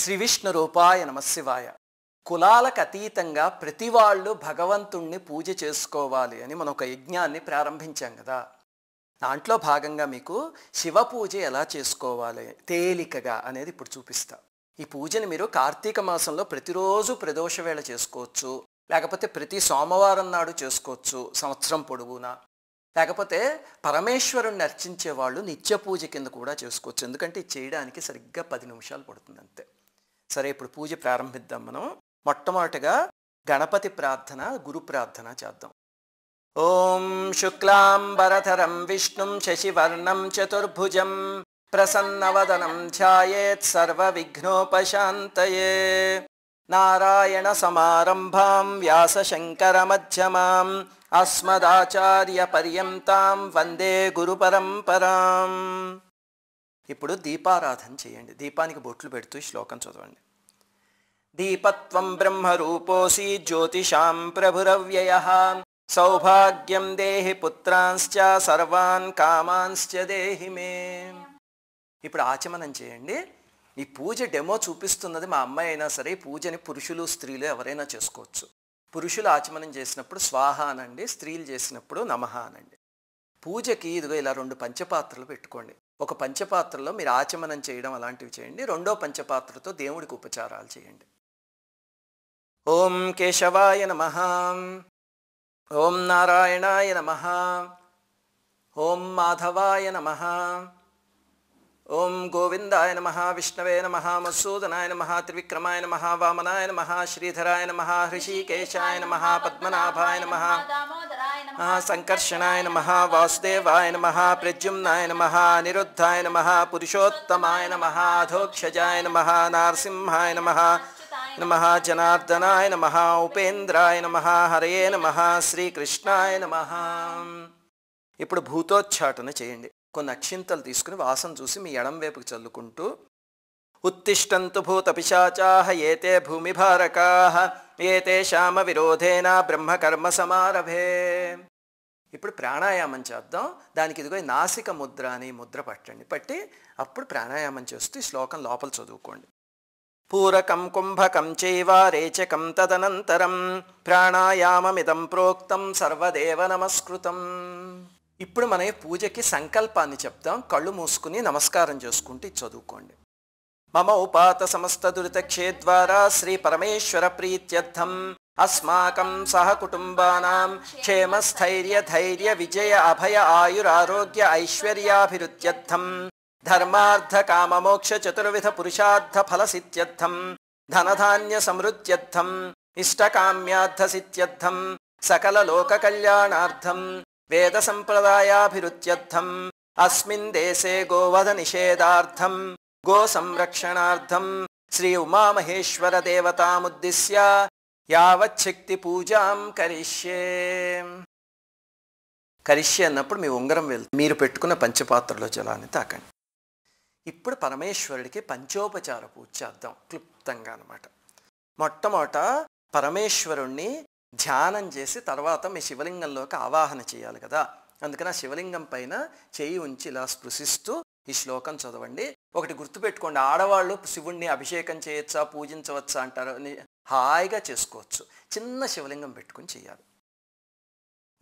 శ్రీ విష్ణు రూపాయ నమశివాయ కులాలకు అతీతంగా ప్రతి వాళ్ళు భగవంతుణ్ణి పూజ చేసుకోవాలి అని మనం ఒక యజ్ఞాన్ని ప్రారంభించాం కదా దాంట్లో భాగంగా మీకు శివ పూజ ఎలా చేసుకోవాలి తేలికగా అనేది ఇప్పుడు చూపిస్తా ఈ పూజని మీరు కార్తీక మాసంలో ప్రతిరోజు ప్రదోషవేళ చేసుకోవచ్చు లేకపోతే ప్రతి సోమవారం నాడు చేసుకోవచ్చు సంవత్సరం పొడవునా లేకపోతే పరమేశ్వరుణ్ణి అర్చించే వాళ్ళు నిత్య పూజ కింద కూడా చేసుకోవచ్చు ఎందుకంటే చేయడానికి సరిగ్గా పది నిమిషాలు పడుతుంది అంతే సరే ఇప్పుడు పూజ ప్రారంభిద్దాం మనం మొట్టమొదటిగా గణపతి ప్రార్థన గురు ప్రార్థన చేద్దాం ఓం శుక్లాంబరధరం విష్ణు శశివర్ణం చతుర్భుజం ప్రసన్నవదనం ధ్యాయేత్ మధ్యమాం అస్మదాచార్య పర్యంతాం వందే గురు పరంపరాం ఇప్పుడు దీపారాధన చేయండి దీపానికి బొట్లు పెడుతూ శ్లోకం చదవండి దీపత్వం బ్రహ్మరూపోసి జ్యోతిషాం ప్రభురవ్యయ సౌభాగ్యం దేహి పుత్రాంశ్చ సర్వాన్ కామాంశ్చ దేహి మే ఇప్పుడు ఆచమనం చేయండి ఈ పూజ డెమో చూపిస్తున్నది మా అమ్మాయి అయినా సరే పూజని పురుషులు స్త్రీలు ఎవరైనా చేసుకోవచ్చు పురుషులు ఆచమనం చేసినప్పుడు స్వాహ అనండి స్త్రీలు చేసినప్పుడు నమహ అనండి పూజకి ఇదిగో ఇలా రెండు పంచపాత్రలు పెట్టుకోండి ఒక పంచపాత్రలో మీరు ఆచమనం చేయడం అలాంటివి చేయండి రెండో పంచపాత్రతో దేవుడికి ఉపచారాలు చేయండి ఓం కేశవాయ నమ ఓం నారాయణాయ నమ ఓం మాధవాయ నమ ఓం గోవిందాయ నమ విష్ణవే నమ మసూదనాయ నమ త్రివిక్రమాయ నమ వామనాయ నమ శ్రీధరాయ నమ హృషికేశాయ నమ పద్మనాభాయ నమ సంకర్షణాయ నమ వాసుదేవాయ నమ ప్రజుమ్నాయ నమ నిరుద్ధాయ నమ పురుషోత్తమాయ నమ అధోక్షజాయ నమ నారసింహాయ నమ నమ జనార్దనాయ నమ ఉపేంద్రాయ నమ హరయే నమ శ్రీకృష్ణాయ నమ ఇప్పుడు భూతోచ్చాటన చేయండి కొన్ని అక్షింతలు తీసుకుని వాసన చూసి మీ ఎడం వైపుకి చల్లుకుంటూ ఉత్తిష్టంతు భూత పిశాచాహ ఏతే భారకాహ ఏతే శ్యామ విరోధేన బ్రహ్మకర్మ సమారభే ఇప్పుడు ప్రాణాయామం చేద్దాం దానికి ఇదిగో నాసిక ముద్ర అని ముద్ర పట్టండి పట్టి అప్పుడు ప్రాణాయామం చేస్తూ ఈ శ్లోకం లోపల చదువుకోండి పూరకం కుంభకం చైవ రేచకం తదనంతరం ప్రాణాయామమిదం ప్రోక్తం సర్వదేవ నమస్కృతం ఇప్పుడు మన పూజకి సంకల్పాన్ని చెప్తాం కళ్ళు మూసుకుని నమస్కారం చేసుకుంటూ చదువుకోండి మమ ఉపాత సమస్త దురితక్షే ద్వారా శ్రీ పరమేశ్వర ప్రీత్యర్థం అస్మాకం సహ కుటుంబానాం క్షేమ స్థైర్య ధైర్య విజయ అభయ ఆయురారోగ్య ఐశ్వర్యాభివృద్ధ్యర్థం ధర్మార్థ కామమోక్ష చతుర్విధ పురుషార్థ ఫలసిత్యర్థం ధనధాన్య సమృద్ధ్యర్థం ఇష్టకామ్యార్థసిత్యర్థం సకల లోక కళ్యాణార్థం వేద అస్మిన్ దేశే నిషేధార్థం గో సంరక్షణార్థం శ్రీ ఉమామహేశ్వర దేవతాముద్దిశ్య యావచ్చక్తి పూజాం కరిష్యే కరిష్యే అన్నప్పుడు మీ ఉంగరం వెళ్తుంది మీరు పెట్టుకున్న పంచపాత్రలో జలాన్ని తాకండి ఇప్పుడు పరమేశ్వరుడికి పంచోపచార పూజ చేద్దాం క్లుప్తంగా అనమాట మొట్టమొదట పరమేశ్వరుణ్ణి ధ్యానం చేసి తర్వాత మీ శివలింగంలోకి ఆవాహన చేయాలి కదా అందుకని ఆ శివలింగం పైన చేయి ఉంచి ఇలా స్పృశిస్తూ ఈ శ్లోకం చదవండి ఒకటి గుర్తుపెట్టుకోండి ఆడవాళ్ళు శివుణ్ణి అభిషేకం చేయొచ్చా పూజించవచ్చా అంటారు హాయిగా చేసుకోవచ్చు చిన్న శివలింగం పెట్టుకుని చేయాలి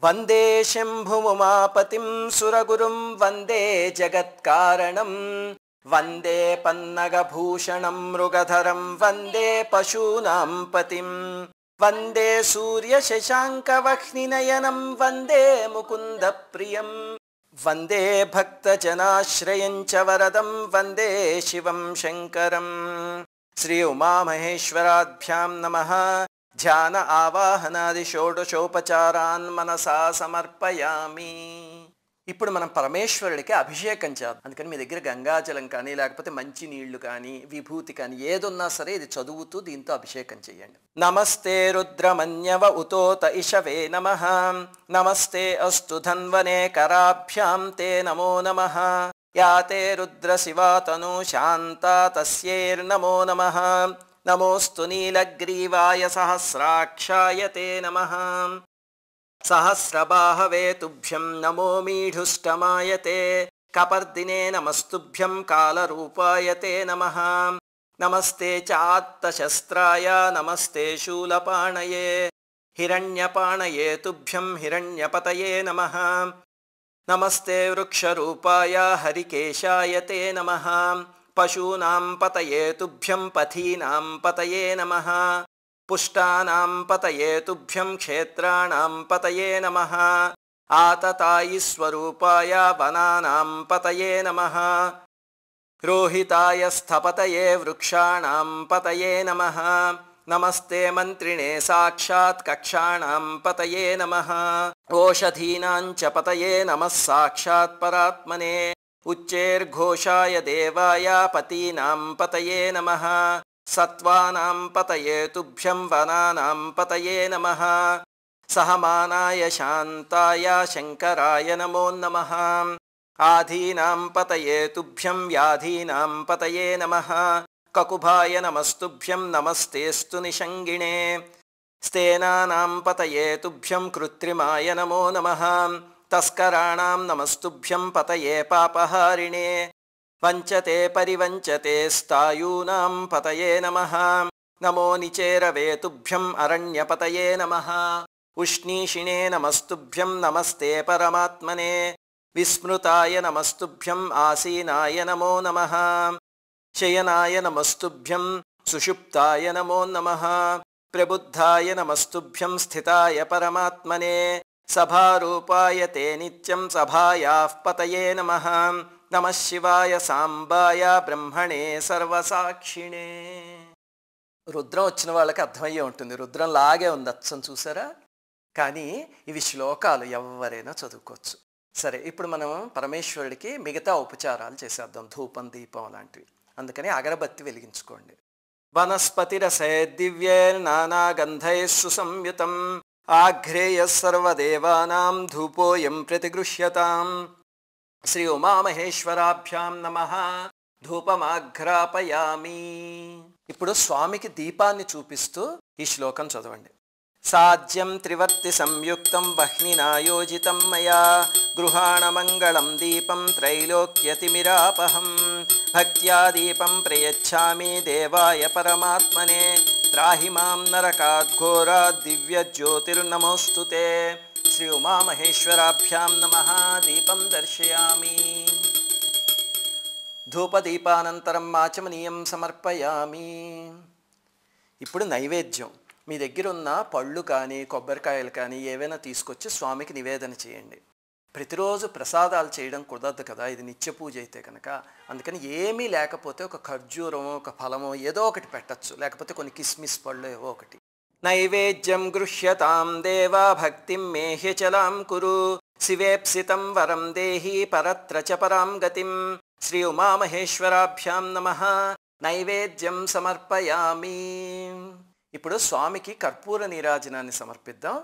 వందే శంభుమాపతిం సురగురుం వందే జగత్కారణం వందే పన్నగభూషణం మృగధరం వందే పశూనాం పతిం वन्दे सूर्यशशाङ्कवह्निनयनं वन्दे मुकुन्दप्रियं। वन्दे भक्तजनाश्रयञ्च वरदं वन्दे शिवं शङ्करम् श्री उमामहेश्वराद्भ्यां नमः ध्यान आवाहनादिषोडशोपचारान् मनसा समर्पयामि ఇప్పుడు మనం పరమేశ్వరుడికి అభిషేకం చేద్దాం అందుకని మీ దగ్గర గంగాజలం కానీ లేకపోతే మంచి నీళ్లు కానీ విభూతి కానీ ఏదున్నా సరే ఇది చదువుతూ దీంతో అభిషేకం చేయండి నమస్తే రుద్రమన్యవ ఉతోత ఇషవే నమ నమస్తే అస్తు ధన్వనే కరాభ్యాం తే నమో నమ యాతే రుద్ర శివాతను శాంత నమో నమ నమోస్తు నీలగ్రీవాయ సహస్రాక్షాయ తే నమ सहस्रबाहवेतुभ्यं नमो मीढुष्टमाय ते कपर्दिने नमस्तुभ्यं कालरूपाय ते नमः नमस्ते चात्तशस्त्राय नमस्ते शूलपाणये हिरण्यपाणये तुभ्यं हिरण्यपतये नमः नमस्ते वृक्षरूपाय हरिकेशाय ते नमः पशूनां तुभ्यं पथीनां पतये नमः पुष्टानां पतये तुभ्यं क्षेत्राणां पतये नमः आततायि वनानां पतये नमः रोहिताय स्थपतये वृक्षाणां पतये नमः नमस्ते मन्त्रिणे साक्षात् कक्षाणां पतये नमः ओषधीनां च पतये नमः परात्मने उच्चैर्घोषाय देवाय पतीनां पतये नमः सत्त्वानां पतये तुभ्यं वनानां पतये नमः सहमानाय शान्ताय शङ्कराय नमो नमः आधीनां पतये तुभ्यं व्याधीनां पतये नमः ककुभाय नमस्तुभ्यं नमस्तेऽस्तु निषङ्गिणे स्तेनानां पतये तुभ्यं कृत्रिमाय नमो नमः तस्कराणां नमस्तुभ्यं पतये पापहारिणे वञ्चते परिवञ्चते स्थायूनां पतये नमः नमो निचेरवेतुभ्यम् अरण्यपतये नमः उष्णीषिणे नमस्तुभ्यं नमस्ते परमात्मने विस्मृताय नमस्तुभ्यम् आसीनाय नमो नमः शयनाय नमस्तुभ्यं सुषुप्ताय नमो नमः प्रबुद्धाय नमस्तुभ्यं स्थिताय परमात्मने सभारूपाय ते नित्यं सभायाः पतये नमः నమ శివాయ సాంబాయ బ్రహ్మణే సర్వసాక్షిణే రుద్రం వచ్చిన వాళ్ళకి అర్థమయ్యే ఉంటుంది రుద్రం లాగే ఉంది అచ్చం చూసారా కానీ ఇవి శ్లోకాలు ఎవరైనా చదువుకోవచ్చు సరే ఇప్పుడు మనం పరమేశ్వరుడికి మిగతా ఉపచారాలు చేసేద్దాం ధూపం దీపం అలాంటివి అందుకని అగరబత్తి వెలిగించుకోండి రసే దివ్యే నానాగంధై సుసంయుతం ఆఘ్రేయ సర్వదేవానాం ధూపోయం ప్రతిగృహ్యతాం శ్రీ ఉమామహేశ్వరాభ్యాం నమ ధూపమాఘ్రాపయామి ఇప్పుడు స్వామికి దీపాన్ని చూపిస్తూ ఈ శ్లోకం చదవండి సాధ్యం త్రివర్తి సంయుక్తం వహ్ని నాయోజితం మయా గృహాణమంగళం దీపం త్రైలోక్యతిమిరాపహం భక్త్యా దీపం ప్రయచ్చామి దేవాయ పరమాత్మనే త్రాహి మాం నరకాద్ఘోరా దివ్య జ్యోతిర్నమోస్తుతే శ్రీ ఉమామహేశ్వరాభ్యాం నమ దీప दर्शयामि ధూపదీపానంతరం ఆచమనీయం సమర్పయామి ఇప్పుడు నైవేద్యం మీ దగ్గర ఉన్న పళ్ళు కానీ కొబ్బరికాయలు కానీ ఏవైనా తీసుకొచ్చి స్వామికి నివేదన చేయండి ప్రతిరోజు ప్రసాదాలు చేయడం కుదరదు కదా ఇది నిత్య పూజ అయితే కనుక అందుకని ఏమీ లేకపోతే ఒక ఖర్జూరమో ఒక ఫలమో ఏదో ఒకటి పెట్టచ్చు లేకపోతే కొన్ని కిస్మిస్ పళ్ళు ఏవో ఒకటి నైవేద్యం గృహ్యతాం దేవా భక్తిం మేహ్యచలాం కురు శివేప్సితం వరం దేహి పరత్ర చ పరాం గతి శ్రీ ఉమామహేశ్వరాభ్యాం నమ నైవేద్యం సమర్పయామి ఇప్పుడు స్వామికి కర్పూర నీరాజనాన్ని సమర్పిద్దాం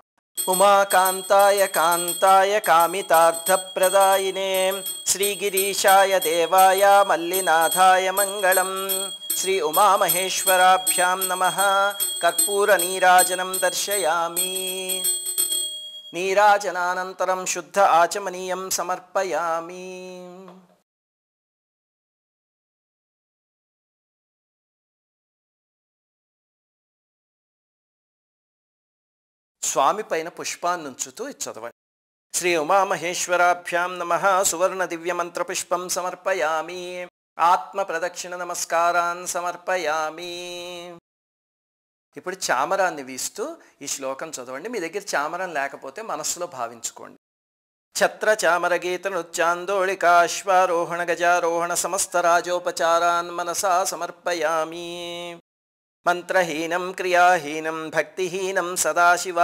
ఉమాకాంతాయ కాంతాయ కామితార్థప్రదాయినే శ్రీగిరీషాయ దేవాయ మల్లినాథాయ మంగళం శ్రీ ఉమామహేశ్వరాభ్యాం నమ కర్పూర నీరాజనం దర్శయామీ నీరాజనానంతరం శుద్ధ ఆచమనీయం సమర్పయామి స్వామి పైన పుష్పాన్నుంచుతూ చదవండి శ్రీ ఉమామహేశ్వరాభ్యాం నమ సువర్ణ దివ్యమంత్ర పుష్పం సమర్పయామి ఆత్మ ప్రదక్షిణ నమస్కారాన్ సమర్పయామి ఇప్పుడు చామరాన్ని వీస్తూ ఈ శ్లోకం చదవండి మీ దగ్గర చామరం లేకపోతే మనస్సులో భావించుకోండి ఛత్ర చామర గీత నృత్యాందోళికాశ్వారోహణ గజారోహణ సమస్త రాజోపచారాన్ మనసా సమర్పయామి మంత్రహీనం క్రియాహీనం భక్తిహీనం సదాశివ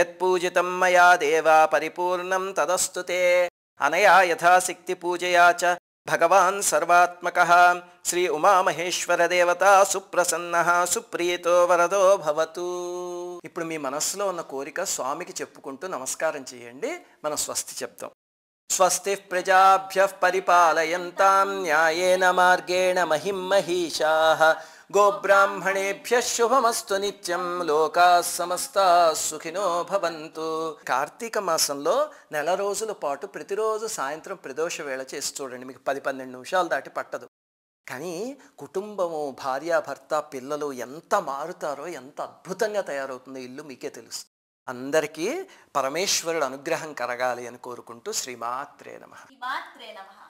యత్పూజితం మయా దేవా పరిపూర్ణం తదస్తుతే అనయా యథాశక్తి పూజయా చ భగవాన్ సర్వాత్మక శ్రీ దేవత సుప్రసన్న సుప్రీతో వరదో భవతు ఇప్పుడు మీ మనస్సులో ఉన్న కోరిక స్వామికి చెప్పుకుంటూ నమస్కారం చేయండి మనం స్వస్తి చెప్తాం స్వస్తి ప్రజాభ్య పరిపాలయంతాం న్యాయేన మార్గేణ మహిం గోబ్రాహ్మణేభ్య శుభమస్తు నిత్యం లోకా సమస్త సుఖినో భవంతు కార్తీక మాసంలో నెల రోజుల పాటు ప్రతిరోజు సాయంత్రం ప్రదోష వేళ చేసి చూడండి మీకు పది పన్నెండు నిమిషాలు దాటి పట్టదు కానీ కుటుంబము భార్యాభర్త పిల్లలు ఎంత మారుతారో ఎంత అద్భుతంగా తయారవుతుందో ఇల్లు మీకే తెలుసు అందరికీ పరమేశ్వరుడు అనుగ్రహం కరగాలి అని కోరుకుంటూ శ్రీమాత్రే నమ